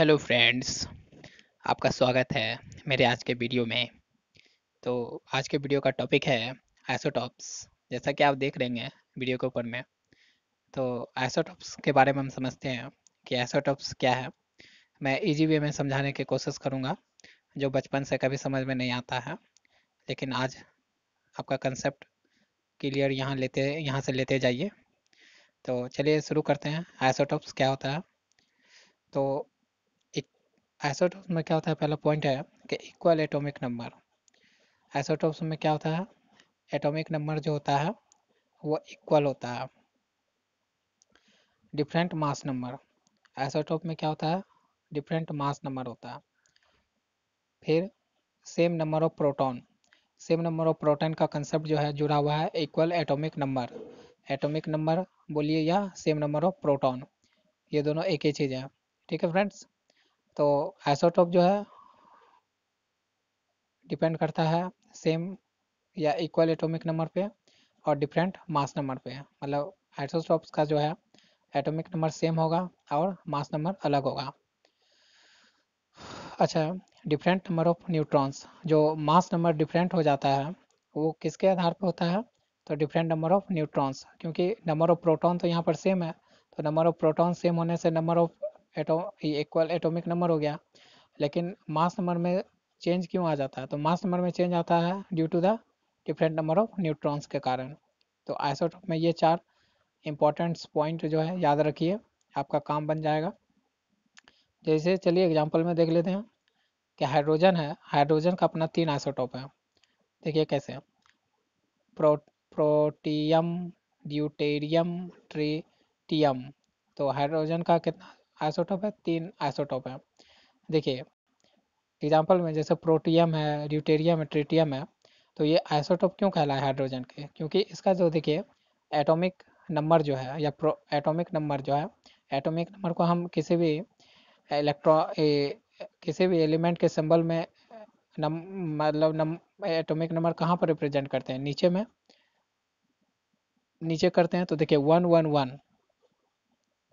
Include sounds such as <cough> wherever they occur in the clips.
Hello friends आपका स्वागत है मेरे आज के वीडियो में तो आज के वीडियो का टॉपिक है आइसोटॉप्स जैसा कि आप देख रहे हैं वीडियो के ऊपर में तो आइसोटॉप्स के बारे में हम समझते हैं कि आइसोटॉप्स क्या है मैं इजी वे में समझाने की कोशिश करूँगा जो बचपन से कभी समझ में नहीं आता है लेकिन आज आपका कंसेप्ट क्लियर यहाँ लेते यहाँ से लेते जाइए तो चलिए शुरू करते हैं आइसोटॉप्स क्या होता है तो आइसोटोप्स में क्या होता है पहला पॉइंट है कि इक्वल एटॉमिक नंबर आइसोटोप्स में क्या होता है एटॉमिक नंबर जो होता है वो इक्वल होता है डिफरेंट मास नंबर आइसोटोप में क्या होता है डिफरेंट मास नंबर होता है फिर same number of proton same number of proton का कंसेप्ट जो है जुड़ा हुआ है equal atomic number atomic number बोलिए या सेम नंबर ऑफ प्रोटॉन ये दोनों एक ही चीज़ है ठीक है फ्रेंड्स तो आइसोटोप जो है डिपेंड करता है सेम या इक्वल एटॉमिक नंबर पे और डिफरेंट मास नंबर पे मतलब आइसोटोप्स का जो है एटॉमिक नंबर सेम होगा और मास नंबर अलग होगा अच्छा डिफरेंट नंबर ऑफ न्यूट्रॉन्स जो मास नंबर डिफरेंट हो जाता है वो किसके आधार पर होता है तो डिफरेंट नंबर ऑफ न्यूट्रॉन्स क्योंकि नंबर ऑफ प्रोटॉन तो यहाँ पर सेम है तो नंबर ऑफ प्रोटॉन सेम होने से नंबर ऑफ एटो इक्वल एटॉमिक नंबर हो गया लेकिन मास नंबर में चेंज क्यों आ जाता है तो मास नंबर में चेंज आता है due to the different number of neutrons के कारण तो आइसोटोप में ये चार इम्पोर्टेंट्स पॉइंट जो है याद रखिए आपका काम बन जाएगा जैसे चलिए एग्जाम्पल में देख लेते हैं कि हाइड्रोजन है हाइड्रोजन का अपना तीन आइसोटोप है देखिए कैसे प्रो प्रोटियम ड्यूटेरियम ट्रीटियम तो हाइड्रोजन का कितना आइसोटोप है तीन आइसोटोप है देखिए एग्जाम्पल में जैसे प्रोटियम है ड्यूटेरियम है ट्रिटियम है तो ये आइसोटोप क्यों कहलाए हाइड्रोजन के क्योंकि इसका जो देखिए एटॉमिक नंबर जो है या प्रो एटोमिक नंबर जो है एटॉमिक नंबर को हम किसी भी इलेक्ट्रो किसी भी एलिमेंट के सिंबल में नम मतलब नम एटॉमिक नंबर कहाँ पर रिप्रेजेंट करते हैं नीचे में नीचे करते हैं तो देखिए वन वन वन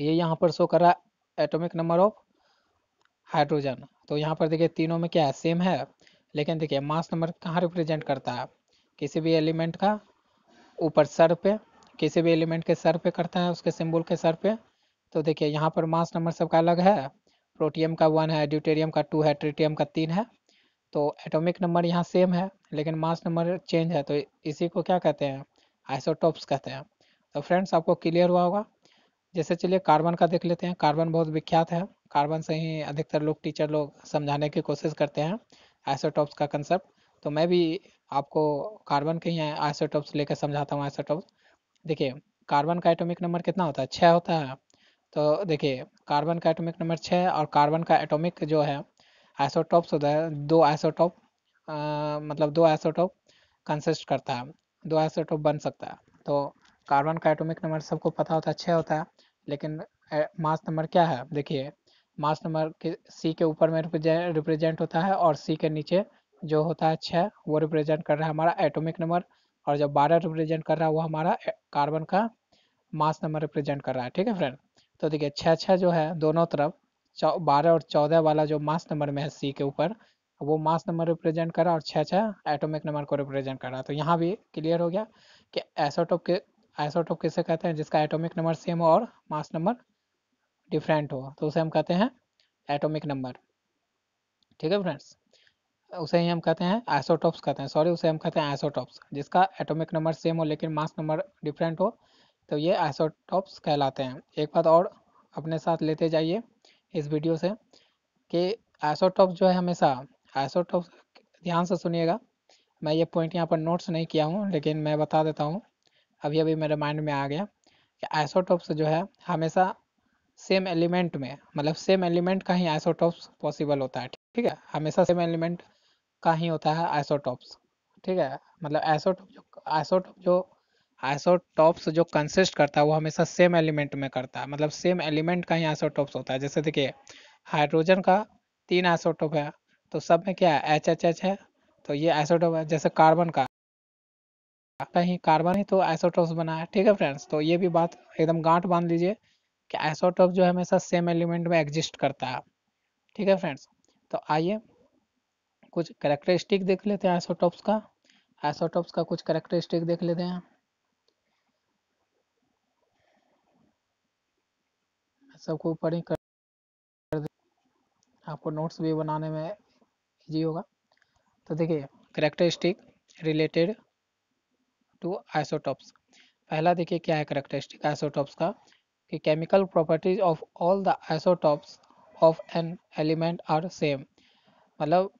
ये यहाँ पर शो कर रहा एटॉमिक नंबर ऑफ हाइड्रोजन तो यहाँ पर देखिए तीनों में क्या है सेम है लेकिन देखिए मास नंबर कहाँ रिप्रेजेंट करता है किसी भी एलिमेंट का ऊपर सर पे किसी भी एलिमेंट के सर पे करता है उसके सिंबल के सर पे तो देखिए यहाँ पर मास नंबर सबका अलग है प्रोटियम का वन है ड्यूटेरियम का टू है ट्रिटियम का तीन है तो एटोमिक नंबर यहाँ सेम है लेकिन मास नंबर चेंज है तो इसी को क्या कहते हैं आइसोटॉप्स कहते हैं तो फ्रेंड्स आपको क्लियर हुआ होगा जैसे चलिए कार्बन का देख लेते हैं कार्बन बहुत विख्यात है कार्बन से ही अधिकतर लोग टीचर लोग समझाने की कोशिश करते हैं आइसोटॉप्स का कंसेप्ट तो मैं भी आपको कार्बन के ही आइसोटॉप्स लेकर समझाता हूँ आइसोटॉप्स देखिए कार्बन का एटॉमिक नंबर कितना होता है छः होता है तो देखिए कार्बन का एटॉमिक नंबर छः और कार्बन का एटॉमिक जो है आइसोटॉप्स होता है दो आइसोटॉप मतलब दो आइसोटॉप कंसिस्ट करता है दो आइसोटॉप बन सकता है तो कार्बन का एटॉमिक नंबर सबको पता होता है छः होता है लेकिन मास नंबर क्या है देखिए मास नंबर के सी के ऊपर में रिप्रेजेंट होता है और सी के नीचे जो होता है छः वो रिप्रेजेंट कर रहा है हमारा एटॉमिक नंबर और जब बारह रिप्रेजेंट कर रहा है वो हमारा कार्बन का मास नंबर रिप्रेजेंट कर रहा है ठीक है फ्रेंड तो देखिए छः छः जो है दोनों तरफ बारह और चौदह वाला जो मास नंबर में है सी के ऊपर वो मास नंबर रिप्रेजेंट कर रहा है और छः छः एटोमिक नंबर को रिप्रेजेंट कर रहा है तो यहाँ भी क्लियर हो गया कि एसोटोप के आइसोटोप किसे कहते हैं जिसका एटॉमिक नंबर सेम हो और मास नंबर डिफरेंट हो तो उसे हम कहते हैं एटॉमिक नंबर ठीक है फ्रेंड्स उसे ही हम कहते हैं आइसोटॉप्स कहते हैं सॉरी उसे हम कहते हैं आइसोटॉप्स जिसका एटॉमिक नंबर सेम हो लेकिन मास नंबर डिफरेंट हो तो ये आइसोटॉप्स कहलाते हैं एक बात और अपने साथ लेते जाइए इस वीडियो से कि आइसोटॉप्स जो है हमेशा आइसोटॉप्स ध्यान से सुनिएगा मैं ये पॉइंट यहाँ पर नोट्स नहीं किया हूँ लेकिन मैं बता देता हूँ अभी अभी मेरे माइंड में आ गया कि आइसोटोप्स जो है हमेशा सेम एलिमेंट में मतलब सेम एलिमेंट का ही आइसोटॉप्स पॉसिबल होता है ठीक है हमेशा सेम एलिमेंट का ही होता है आइसोटॉप्स ठीक है मतलब आइसोटॉप जो आइसोटॉप जो आइसोटॉप्स जो कंसिस्ट करता है वो हमेशा सेम एलिमेंट में करता है मतलब सेम एलिमेंट का ही आइसोटॉप्स होता है जैसे देखिए हाइड्रोजन का तीन आइसोटॉप है तो सब में क्या है एच एच एच है तो ये आइसोटॉप है जैसे कार्बन का लगता है कार्बन ही तो आइसोटॉप्स बना है ठीक है फ्रेंड्स तो ये भी बात एकदम गांठ बांध लीजिए कि आइसोटॉप जो है हमेशा सेम एलिमेंट में एग्जिस्ट करता है ठीक है फ्रेंड्स तो आइए कुछ करेक्टरिस्टिक देख लेते हैं आइसोटॉप्स का आइसोटॉप्स का कुछ करेक्टरिस्टिक देख लेते हैं सबको ऊपर ही कर आपको नोट्स भी बनाने में इजी होगा तो देखिए करेक्टरिस्टिक रिलेटेड टू आइसोटॉप्स पहला देखिए क्या है करेक्टरिस्टिक आइसोटॉप्स का कि chemical properties of all the isotopes of an element are same मतलब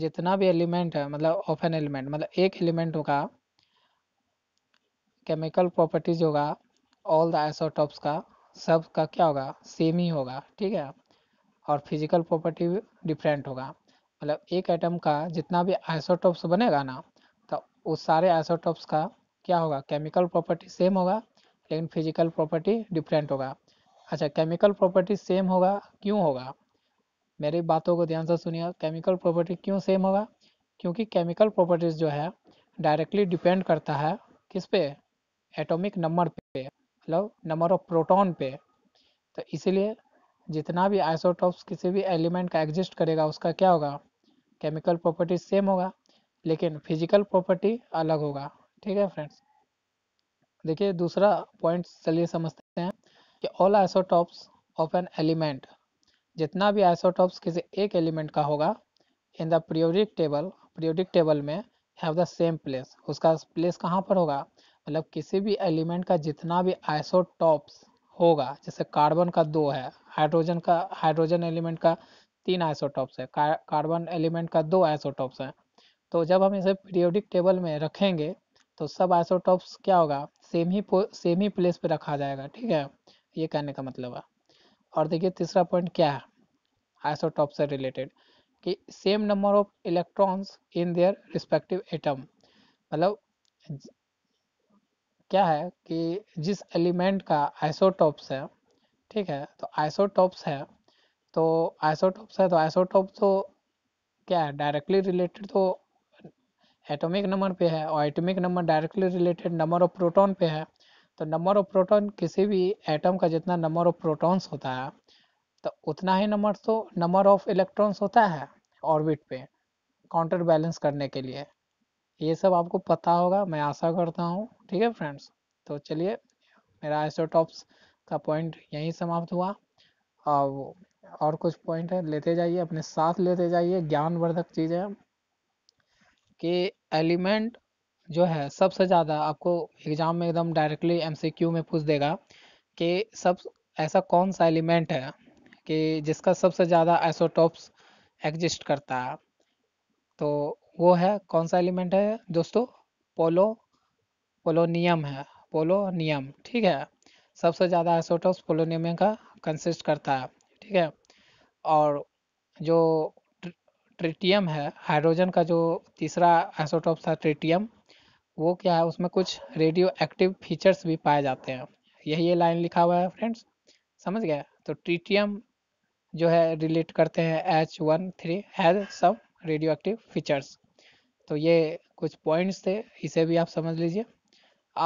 जितना भी एलिमेंट है मतलब ऑफ एन एलिमेंट मतलब एक एलिमेंट होगा केमिकल प्रॉपर्टीज होगा ऑल द आइसोटॉप्स का सब का क्या होगा सेम ही होगा ठीक है और फिजिकल प्रॉपर्टी डिफरेंट होगा मतलब एक आइटम का जितना भी आइसोटॉप्स बनेगा ना तो उस सारे आइसोटॉप्स का क्या होगा केमिकल प्रॉपर्टी सेम होगा लेकिन फिजिकल प्रॉपर्टी डिफरेंट होगा अच्छा केमिकल प्रॉपर्टी सेम होगा क्यों होगा मेरी बातों को ध्यान से सुनिए केमिकल प्रॉपर्टी क्यों सेम होगा क्योंकि केमिकल प्रॉपर्टीज जो है डायरेक्टली डिपेंड करता है किस पे एटॉमिक नंबर पे मतलब नंबर ऑफ प्रोटॉन पे तो इसीलिए जितना भी आइसोटॉप्स किसी भी एलिमेंट का एग्जिस्ट करेगा उसका क्या होगा केमिकल प्रॉपर्टी सेम होगा लेकिन फिजिकल प्रॉपर्टी अलग होगा ठीक है फ्रेंड्स देखिए दूसरा पॉइंट चलिए समझते हैं कि all isotopes of an element जितना भी आइसोटॉप्स किसी एक एलिमेंट का होगा in the periodic table periodic table में हैव द सेम प्लेस उसका प्लेस कहाँ पर होगा मतलब किसी भी एलिमेंट का जितना भी आइसोटॉप्स होगा जैसे कार्बन का दो है हाइड्रोजन का हाइड्रोजन एलिमेंट का तीन आइसोटॉप्स है कार्बन एलिमेंट का दो आइसोटॉप्स हैं तो जब हम इसे पीरियोडिक टेबल में रखेंगे तो सब आइसोटॉप्स क्या होगा सेम ही सेम ही प्लेस पे रखा जाएगा ठीक है ये कहने का मतलब है और देखिए तीसरा पॉइंट क्या है आइसोटॉप से रिलेटेड कि same number of electrons in their respective atom मतलब क्या है कि जिस एलिमेंट का आइसोटॉप्स है ठीक है तो आइसोटॉप्स है तो आइसोटॉप्स है तो आइसोटॉप तो क्या है डायरेक्टली रिलेटेड तो एटॉमिक नंबर पे है और atomic number directly related number of proton पे है तो नंबर ऑफ प्रोटॉन किसी भी एटम का जितना नंबर ऑफ प्रोटॉन्स होता है तो उतना ही नंबर तो नंबर ऑफ इलेक्ट्रॉन्स होता है ऑर्बिट पे काउंटर बैलेंस करने के लिए ये सब आपको पता होगा मैं आशा करता हूँ ठीक है फ्रेंड्स तो चलिए मेरा आइसोटॉप्स का पॉइंट यहीं समाप्त हुआ और और कुछ पॉइंट है लेते जाइए अपने साथ लेते जाइए ज्ञानवर्धक चीज़ें कि एलिमेंट जो है सबसे ज़्यादा आपको एग्ज़ाम में एकदम डायरेक्टली एमसीक्यू में पूछ देगा कि सब ऐसा कौन सा एलिमेंट है कि जिसका सबसे ज़्यादा आइसोटॉप्स एग्जिस्ट करता है तो वो है कौन सा एलिमेंट है दोस्तों पोलो पोलोनियम है पोलोनियम ठीक है सबसे ज़्यादा आइसोटॉप्स पोलोनियम का कंसिस्ट करता है ठीक है और जो ट्रिटियम है हाइड्रोजन का जो तीसरा आइसोटॉप था ट्रिटियम वो क्या है उसमें कुछ रेडियो एक्टिव फीचर्स भी पाए जाते हैं यही ये लाइन लिखा हुआ है फ्रेंड्स समझ गया तो ट्रिटियम जो है रिलेट करते हैं H one three has some radioactive features तो ये कुछ पॉइंट्स थे इसे भी आप समझ लीजिए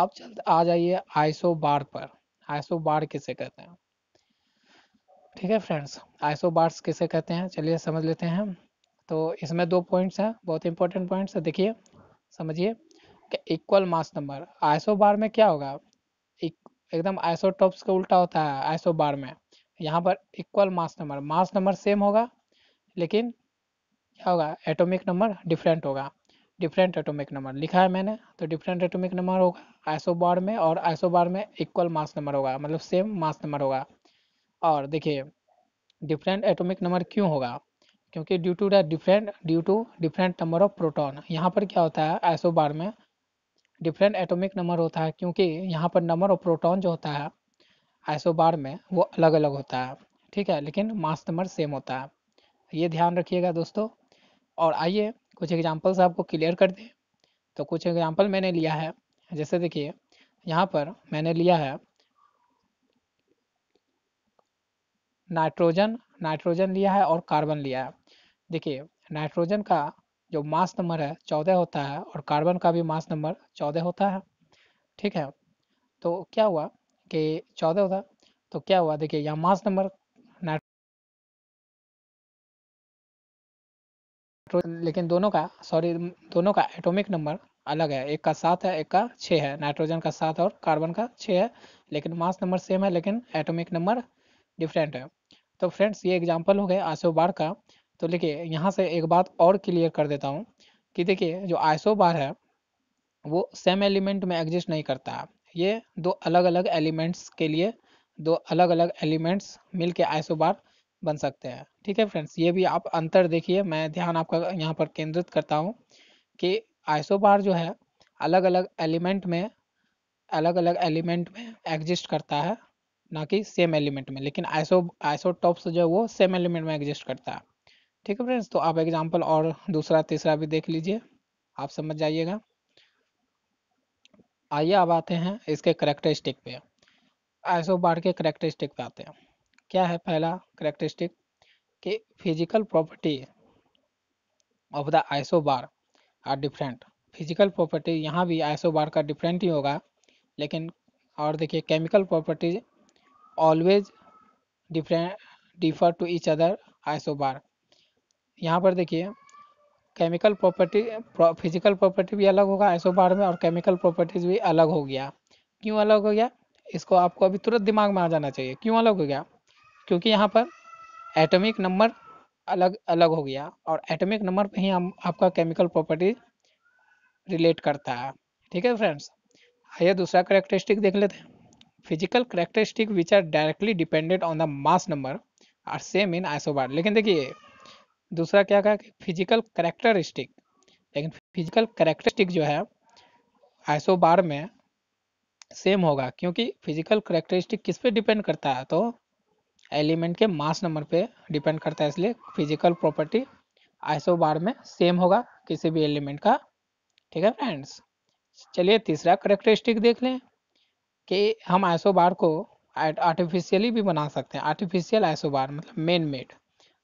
आप जल्द आ जाइए आइसो बार पर आइसो बार किसे कहते हैं ठीक है फ्रेंड्स आइसो बार्स किसे कहते हैं चलिए समझ लेते हैं तो इसमें दो पॉइंट्स हैं बहुत इंपॉर्टेंट पॉइंट्स है देखिए समझिए equal mass number isobar में क्या होगा एक, एकदम आइसोटॉप्स का उल्टा होता है आइसो बार में यहाँ पर equal mass number mass number same होगा लेकिन क्या होगा एटॉमिक नंबर डिफरेंट होगा डिफरेंट एटॉमिक नंबर लिखा है मैंने तो डिफरेंट एटॉमिक नंबर होगा आइसो बार में और आइसो बार में इक्वल मास नंबर होगा मतलब सेम मास नंबर होगा और देखिए डिफरेंट एटॉमिक नंबर क्यों होगा क्योंकि due to the different due to different number of proton यहाँ पर क्या होता है ऐसो बार में डिफरेंट एटॉमिक नंबर होता है क्योंकि यहाँ पर नंबर ऑफ प्रोटॉन जो होता है ऐसो बार में वो अलग अलग होता है ठीक है लेकिन मास नंबर सेम होता है ये ध्यान रखिएगा दोस्तों और आइए कुछ एग्जाम्पल्स आपको क्लियर कर दें तो कुछ एग्जाम्पल मैंने लिया है जैसे देखिए यहाँ पर मैंने लिया है नाइट्रोजन नाइट्रोजन लिया है और कार्बन लिया है देखिए नाइट्रोजन का जो मास नंबर है चौदह होता है और कार्बन का भी मास नंबर चौदह होता है ठीक है तो क्या हुआ कि चौदह होता तो क्या हुआ देखिए यहाँ मास नंबर लेकिन दोनों का सॉरी दोनों का एटॉमिक नंबर अलग है एक का सात है एक का छः है नाइट्रोजन का सात और कार्बन का छः है लेकिन मास नंबर सेम है लेकिन एटॉमिक नंबर डिफरेंट है तो फ्रेंड्स ये एग्जांपल हो गए बार का तो देखिए यहाँ से एक बात और क्लियर कर देता हूँ कि देखिए जो आइसो बार है वो सेम एलिमेंट में एग्जिस्ट नहीं करता है ये दो अलग अलग एलिमेंट्स के लिए दो अलग अलग एलिमेंट्स मिल के आइसो बार बन सकते हैं ठीक है फ्रेंड्स ये भी आप अंतर देखिए मैं ध्यान आपका यहाँ पर केंद्रित करता हूँ कि आइसो बार जो है अलग अलग एलिमेंट में अलग अलग एलिमेंट में एग्जिस्ट करता है ना कि सेम एलिमेंट में लेकिन आइसो आइसोटॉप्स जो है वो सेम एलिमेंट में एग्जिस्ट करता है ठीक है फ्रेंड्स तो आप एग्जाम्पल और दूसरा तीसरा भी देख लीजिए आप समझ जाइएगा आइए अब आते हैं इसके करेक्टरिस्टिक पे आइसो बार के करेक्टरिस्टिक पे आते हैं क्या है पहला करेक्टरिस्टिक कि physical property of the isobar are different physical property यहाँ भी आइसो बार का डिफरेंट ही होगा लेकिन और देखिए chemical properties always different differ to each other isobar यहाँ पर देखिए केमिकल प्रॉपर्टी फिजिकल प्रॉपर्टी भी अलग होगा ऐसो बार में और केमिकल प्रॉपर्टीज भी अलग हो गया क्यों अलग हो गया इसको आपको अभी तुरंत दिमाग में आ जाना चाहिए क्यों अलग हो गया क्योंकि यहाँ पर एटॉमिक नंबर अलग अलग हो गया और एटॉमिक नंबर पे ही हम आपका केमिकल प्रॉपर्टी रिलेट करता है ठीक है फ्रेंड्स आइए दूसरा करेक्टरिस्टिक देख लेते हैं physical characteristic which are directly dependent on the mass number are same in isobar लेकिन देखिए दूसरा क्या कहा फिजिकल करेक्टरिस्टिक लेकिन फिजिकल करेक्टरिस्टिक जो है आइसो बार में सेम होगा क्योंकि फिजिकल करेक्टरिस्टिक किस पे डिपेंड करता है तो एलिमेंट के मास नंबर पे डिपेंड करता है इसलिए फिजिकल प्रॉपर्टी आइसो बार में सेम होगा किसी भी एलिमेंट का ठीक है फ्रेंड्स चलिए तीसरा करेक्टरिस्टिक देख लें कि हम आइसो बार को आर्टिफिशियली भी बना सकते हैं आर्टिफिशियल आइसो बार मतलब मेन मेड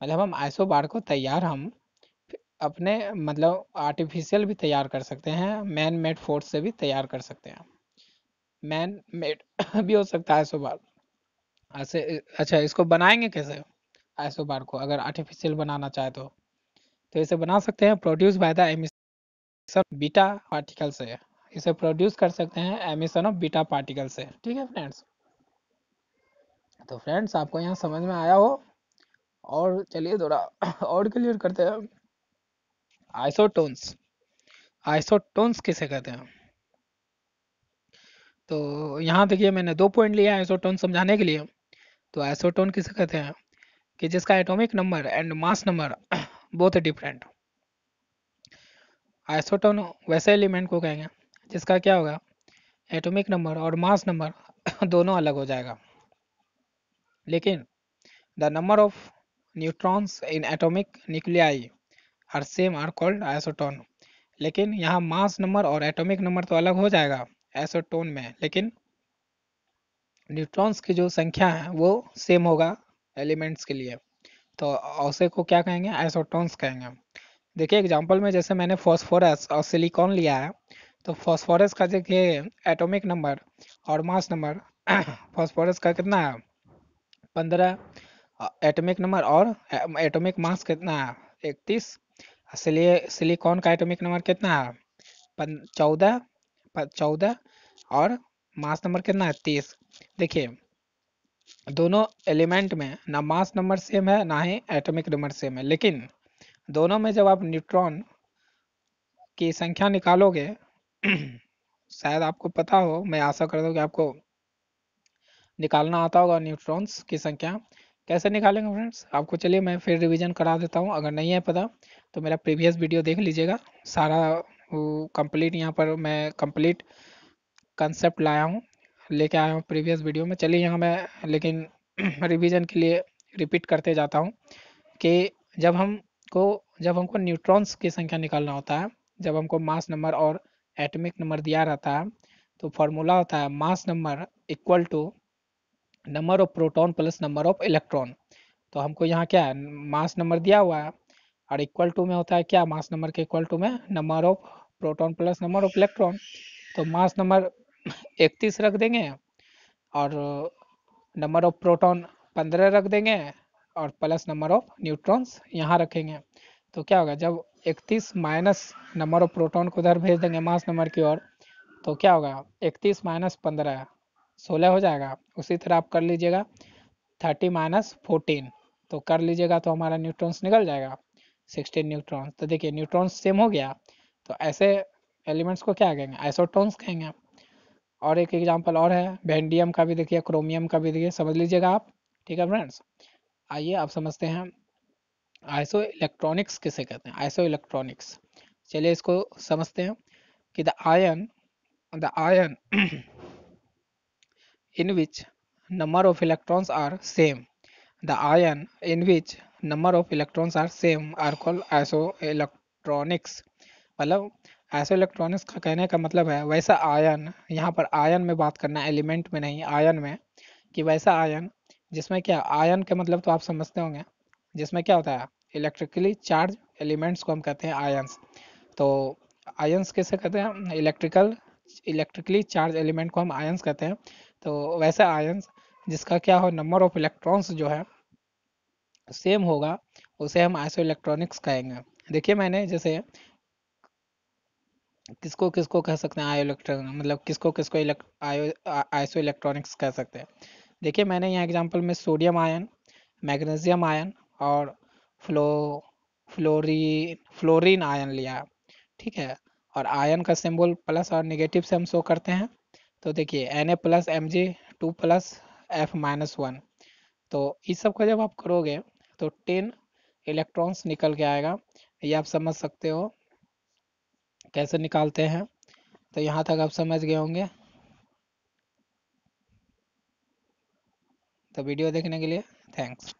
मतलब हम आइसो बार को तैयार हम अपने मतलब आर्टिफिशियल भी तैयार कर सकते हैं मैन मेड फोर्स से भी तैयार कर सकते हैं मैन मेड <coughs> भी हो सकता है आइसो बार ऐसे अच्छा इसको बनाएंगे कैसे आइसो बार को अगर आर्टिफिशियल बनाना चाहे तो तो इसे बना सकते हैं produce by the emission beta particle से इसे प्रोड्यूस कर सकते हैं एमिशन ऑफ बीटा पार्टिकल से ठीक है फ्रेंड्स तो फ्रेंड्स आपको यहाँ समझ में आया हो और चलिए थोड़ा <clears throat> और क्लियर करते हैं आइसोटोन्स आइसोटोन्स किसे कहते हैं तो यहाँ देखिए मैंने दो पॉइंट लिया आइसोटोन समझाने के लिए तो आइसोटोन किसे कहते हैं कि जिसका atomic number and mass number बहुत डिफरेंट आइसोटोन वैसे एलिमेंट को कहेंगे जिसका क्या होगा एटॉमिक नंबर और मास नंबर <clears throat> दोनों अलग हो जाएगा लेकिन the number of neutrons in atomic nuclei are same are called isotone लेकिन यहाँ मास नंबर और एटॉमिक नंबर तो अलग हो जाएगा एसोटोन में लेकिन न्यूट्रॉन्स की जो संख्या है वो सेम होगा एलिमेंट्स के लिए तो औसे को क्या कहेंगे आइसोटोन्स कहेंगे देखिए एग्जांपल में जैसे मैंने फॉस्फोरस और सिलिकॉन लिया है तो फॉस्फोरस का देखिए एटॉमिक नंबर और मास नंबर <coughs> फॉस्फोरस का कितना है पंद्रह एटॉमिक नंबर और एटॉमिक मास कितना है इकतीस इसलिए सिलिकॉन का एटॉमिक नंबर कितना है चौदह चौदह और मास नंबर कितना है तीस देखिए दोनों एलिमेंट में ना मास नंबर सेम है ना ही एटॉमिक नंबर सेम है लेकिन दोनों में जब आप न्यूट्रॉन की संख्या निकालोगे शायद आपको पता हो मैं आशा करता हूँ कि आपको निकालना आता होगा न्यूट्रॉन्स की संख्या कैसे निकालेंगे फ्रेंड्स आपको चलिए मैं फिर रिवीजन करा देता हूँ अगर नहीं है पता तो मेरा प्रीवियस वीडियो देख लीजिएगा सारा कंप्लीट यहाँ पर मैं कंप्लीट कंसेप्ट लाया हूँ लेके आया हूँ प्रीवियस वीडियो में चलिए यहाँ मैं लेकिन रिवीजन <clears throat> के लिए रिपीट करते जाता हूँ कि जब हमको जब हमको न्यूट्रॉन्स की संख्या निकालना होता है जब हमको मास नंबर और एटमिक नंबर दिया रहता है तो फार्मूला होता है mass number equal to number of proton plus number of electron तो हमको यहाँ क्या है मास नंबर दिया हुआ है और इक्वल टू में होता है क्या मास नंबर के इक्वल टू में number of proton plus number of electron तो मास नंबर इकतीस रख देंगे और नंबर ऑफ प्रोटॉन पंद्रह रख देंगे और प्लस नंबर ऑफ न्यूट्रॉन्स यहाँ रखेंगे तो क्या होगा जब इकतीस माइनस नंबर ऑफ प्रोटॉन को उधर भेज देंगे मास नंबर की ओर तो क्या होगा इकतीस माइनस पंद्रह सोलह हो जाएगा उसी तरह आप कर लीजिएगा थर्टी माइनस फोर्टीन तो कर लीजिएगा तो हमारा न्यूट्रॉन्स निकल जाएगा सिक्सटीन न्यूट्रॉन्स तो देखिए न्यूट्रॉन्स सेम हो गया तो ऐसे एलिमेंट्स को क्या कहेंगे आइसोटोन्स कहेंगे आप और एक एग्जांपल और है वेंडियम का भी देखिए क्रोमियम का भी देखिए समझ लीजिएगा आप ठीक है फ्रेंड्स आइए आप समझते हैं आइसो इलेक्ट्रॉनिक्स किसे कहते हैं आइसो इलेक्ट्रॉनिक्स चलिए इसको समझते हैं कि the ion the ion <clears throat> in which number of electrons are same. The ion in which number of electrons are same are called isoelectronics. मतलब isoelectronics का कहने का मतलब है वैसा आयन यहाँ पर आयन में बात करना एलिमेंट में नहीं आयन में कि वैसा आयन जिसमें क्या आयन के मतलब तो आप समझते होंगे जिसमें क्या होता है इलेक्ट्रिकली चार्ज एलिमेंट्स को हम कहते हैं आयन्स तो आयन्स कैसे कहते हैं इलेक्ट्रिकल इलेक्ट्रिकली चार्ज एलिमेंट को हम आयन्स कहते हैं तो वैसे आयंस जिसका क्या हो नंबर ऑफ इलेक्ट्रॉन्स जो है सेम होगा उसे हम आइसो इलेक्ट्रॉनिक्स कहेंगे देखिए मैंने जैसे किसको किसको कह सकते हैं आयो इलेक्ट्रॉनिक मतलब किसको किसको आयो आइसो इलेक्ट्रॉनिक्स कह सकते हैं देखिए मैंने यहाँ एग्जांपल में सोडियम आयन मैग्नीशियम आयन और फ्लो फ्लोरीन फ्लोरीन आयन लिया ठीक है और आयन का सिंबल प्लस और निगेटिव से हम शो करते हैं तो देखिए N A plus M G two plus F minus one तो इस सब का जब आप करोगे तो टेन इलेक्ट्रॉन्स निकल के आएगा ये आप समझ सकते हो कैसे निकालते हैं तो यहाँ तक आप समझ गए होंगे तो वीडियो देखने के लिए थैंक्स